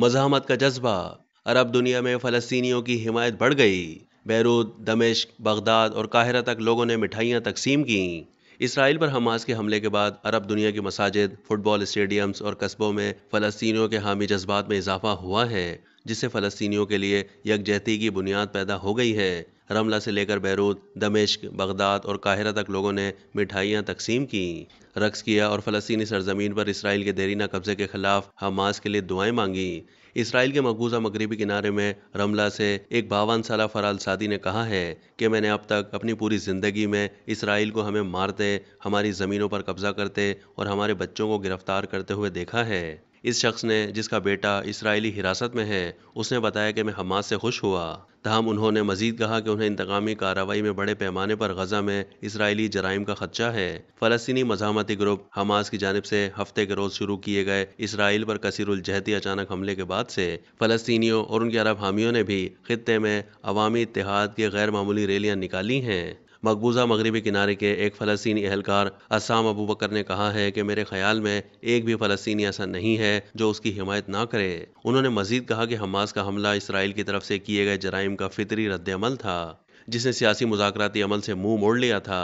मजामत का जज्बा अरब दुनिया में फ़लस्तीनियों की हिमायत बढ़ गई बैरूत दमिश्क बगदाद और काहिरा तक लोगों ने मिठाइयाँ तकसीम की इसराइल पर हमास के हमले के बाद अरब दुनिया की मसाजिद फुटबॉल स्टेडियम्स और कस्बों में फ़लस्तीनियों के हामी जज्बात में इजाफा हुआ है जिससे फ़लस्तियों के लिए यकजहती की बुनियाद पैदा हो गई है रमला से लेकर बैरूत दमिश्क बगदाद और काहिरा तक लोगों ने मिठाइयाँ तकसीम की रक्स किया और फ़लस्तनी सरजमीन पर इसराइल के देरीना कब्ज़े के खिलाफ हमास के लिए दुआएं मांगी इसराइल के मकबूजा मगरबी किनारे में रमला से एक बावन साल फराल सादी ने कहा है कि मैंने अब तक अपनी पूरी ज़िंदगी में इसराइल को हमें मारते हमारी ज़मीनों पर कब्ज़ा करते और हमारे बच्चों को गिरफ्तार करते हुए देखा है इस शख्स ने जिसका बेटा इसराइली हिरासत में है उसने बताया कि मैं हमास से खुश हुआ तहम उन्होंने मजीद कहा कि उन्हें इंतकामी कार्रवाई में बड़े पैमाने पर गजा में इसराइली जराइम का खदशा है फलस्तनी मजामती ग्रुप हमास की जानब से हफ्ते के रोज़ शुरू किए गए इसराइल पर कसरजहती अचानक हमले के बाद से फलस्तियों और उनके अरब हामियों ने भी खत्े में अवामी इतिहाद की गैर मामूली रैलियाँ निकाली हैं मकबूजा मगरबी किनारे के एक फ़लस्तनी एहलकार असाम अबू बकर ने कहा है कि मेरे ख्याल में एक भी फ़लस्तनी ऐसा नहीं है जो उसकी हिमायत ना करे उन्होंने मजीद कहा कि हमास का हमला इसराइल की तरफ से किए गए जराइम का फितरी रद्दमल था जिसने सियासी मुजाकती अमल से मुंह मोड़ लिया था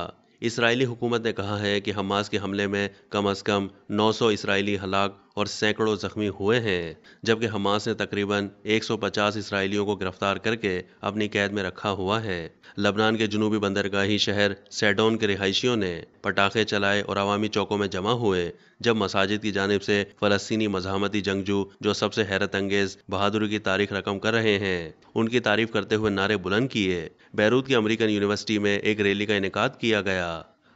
इसराइली हुकूमत ने कहा है कि हमास के हमले में कम अज़ कम 900 इसराइली हलाक और सैकड़ों जख्मी हुए हैं जबकि हमास ने तकरीबन 150 इसराइलियों को गिरफ्तार करके अपनी कैद में रखा हुआ है लबनान के जनूबी बंदरगाही शहर सैडोन के रिहायशियों ने पटाखे चलाए और अवामी चौकों में जमा हुए जब मसाजिद की जानब से फलस्तनी मजामती जंगजू जो सबसे हैरत अंगेज बहादुरी की तारीख रकम कर रहे हैं उनकी तारीफ करते हुए नारे बुलंद किए बैरूत की अमरीकन यूनिवर्सिटी में एक रैली का इनका किया गया